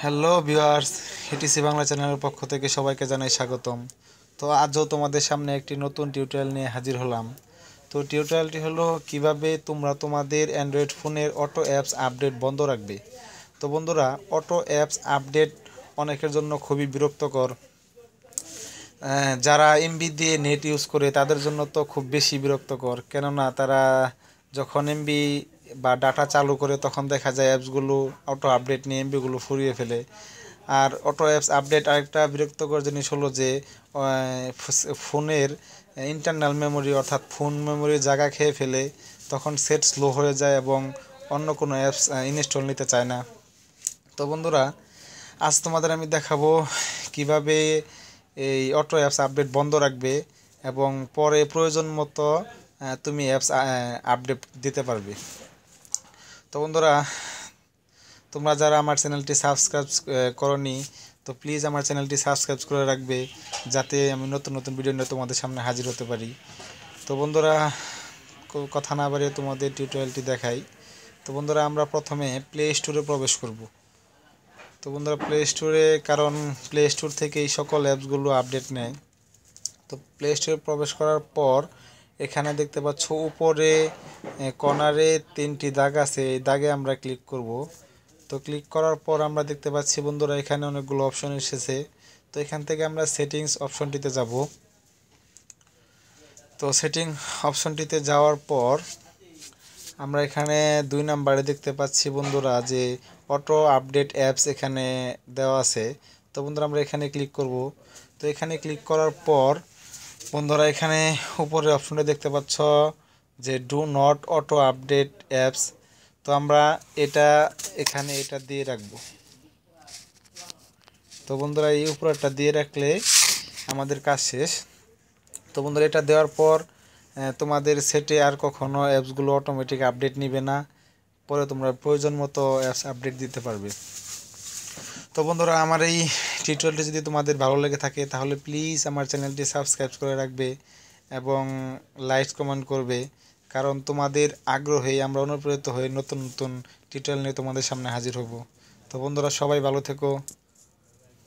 hello viewers হিটিসি Bangla চ্যানেলের পক্ষ থেকে সবাইকে জানাই স্বাগতম তো আজও তোমাদের সামনে একটি নতুন টিউটোরিয়াল নিয়ে হাজির হলাম তো টিউটোরিয়ালটি হলো কিভাবে তোমরা তোমাদের অ্যান্ড্রয়েড ফোনের অটো অ্যাপস আপডেট বন্ধ রাখবে তো বন্ধুরা অটো অ্যাপস আপডেট অনেকের জন্য খুবই বিরক্তকর যারা এমবি দিয়ে নেট ইউজ করে তাদের জন্য তো খুব বেশি বিরক্তকর কেননা তারা যখন এমবি বা ডাটা চালু করে তখন দেখা যায় অ্যাপসগুলো অটো আপডেট নিয়ে এমবিগুলো ফুরিয়ে ফেলে আর অটো অ্যাপস আপডেট আরেকটা বিরক্তকর জিনিস হলো যে ফোনের ইন্টারনাল মেমোরি অর্থাৎ ফোন মেমোরি জায়গা খেয়ে ফেলে তখন সেট স্লো হয়ে যায় এবং অন্য কোনো অ্যাপস ইনস্টল নিতে চায় না তো বন্ধুরা আজ তোমাদের আমি দেখাবো কিভাবে এই অটো অ্যাপস আপডেট বন্ধ রাখবে এবং পরে প্রয়োজন মতো তুমি অ্যাপস আপডেট দিতে পারবে তো বন্ধুরা তোমরা যারা আমার চ্যানেলটি সাবস্ক্রাইব নি তো প্লিজ আমার চ্যানেলটি সাবস্ক্রাইব করে রাখবে যাতে আমি নতুন নতুন ভিডিও নিয়ে তোমাদের সামনে হাজির হতে পারি তো বন্ধুরা কথা না বাড়িয়ে তোমাদের টিউটোরিয়ালটি দেখাই তো বন্ধুরা আমরা প্রথমে প্লে স্টোরে প্রবেশ করব তো বন্ধুরা প্লে স্টোরে কারণ প্লে স্টোর থেকে এই সকল অ্যাপসগুলো আপডেট নেয় তো প্লে স্টোরে প্রবেশ করার পর এখানে দেখতে পাচ্ছ উপরে কর্নারে তিনটি দাগ আছে এই দাগে আমরা ক্লিক করব তো ক্লিক করার পর আমরা দেখতে পাচ্ছি বন্ধুরা এখানে অনেকগুলো অপশন এসেছে তো এখান থেকে আমরা সেটিংস অপশনটিতে যাব তো সেটিং অপশনটিতে যাওয়ার পর আমরা এখানে দুই নাম্বারে দেখতে পাচ্ছি বন্ধুরা যে অটো আপডেট অ্যাপস এখানে দেওয়া আছে তো বন্ধুরা আমরা এখানে ক্লিক করব তো এখানে ক্লিক করার পর বন্ধুরা এখানে উপরে অপশনটা দেখতে পাচ্ছ যে do not auto update apps তো আমরা এটা এখানে এটা দিয়ে রাখবো তো বন্ধুরা এই উপরটা দিয়ে রাখলে আমাদের কাজ শেষ তো বন্ধুরা এটা দেওয়ার পর তোমাদের সেটে আর কখনো অ্যাপসগুলো অটোমেটিক আপডেট নিবে না পরে তোমরা প্রয়োজন মতো অ্যাপস আপডেট দিতে পারবে তো বন্ধুরা আমার এই টিউটোরিয়ালটি যদি তোমাদের ভালো লেগে থাকে তাহলে প্লিজ আমার চ্যানেলটি সাবস্ক্রাইব করে রাখবে এবং লাইক কমেন্ট করবে কারণ তোমাদের আগ্রহে আমরা অনুপ্রেরিত হয়ে নতুন নতুন টিউটোরিয়াল নিয়ে তোমাদের সামনে হাজির হব তো বন্ধুরা সবাই ভালো থেকো